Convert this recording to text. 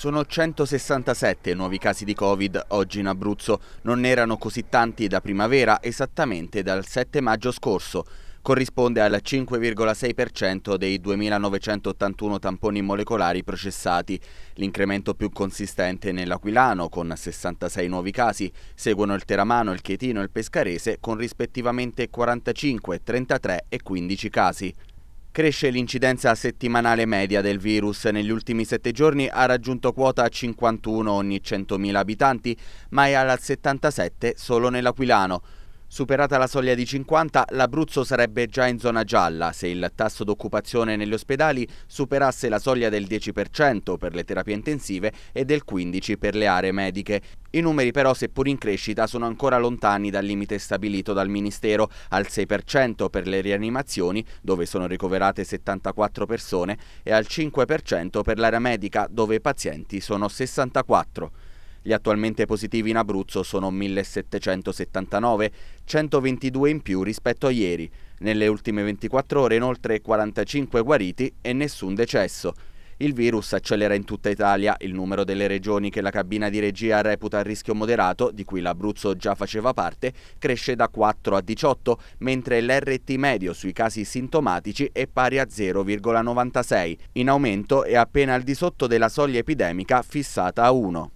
Sono 167 nuovi casi di Covid oggi in Abruzzo. Non erano così tanti da primavera, esattamente dal 7 maggio scorso. Corrisponde al 5,6% dei 2.981 tamponi molecolari processati. L'incremento più consistente nell'Aquilano, con 66 nuovi casi, seguono il Teramano, il Chietino e il Pescarese, con rispettivamente 45, 33 e 15 casi. Cresce l'incidenza settimanale media del virus, negli ultimi sette giorni ha raggiunto quota 51 ogni 100.000 abitanti, ma è alla 77 solo nell'Aquilano. Superata la soglia di 50, l'Abruzzo sarebbe già in zona gialla se il tasso d'occupazione negli ospedali superasse la soglia del 10% per le terapie intensive e del 15% per le aree mediche. I numeri però, seppur in crescita, sono ancora lontani dal limite stabilito dal Ministero, al 6% per le rianimazioni, dove sono ricoverate 74 persone, e al 5% per l'area medica, dove i pazienti sono 64. Gli attualmente positivi in Abruzzo sono 1779, 122 in più rispetto a ieri. Nelle ultime 24 ore inoltre 45 guariti e nessun decesso. Il virus accelera in tutta Italia il numero delle regioni che la cabina di regia reputa a rischio moderato, di cui l'Abruzzo già faceva parte, cresce da 4 a 18, mentre l'RT medio sui casi sintomatici è pari a 0,96, in aumento e appena al di sotto della soglia epidemica fissata a 1.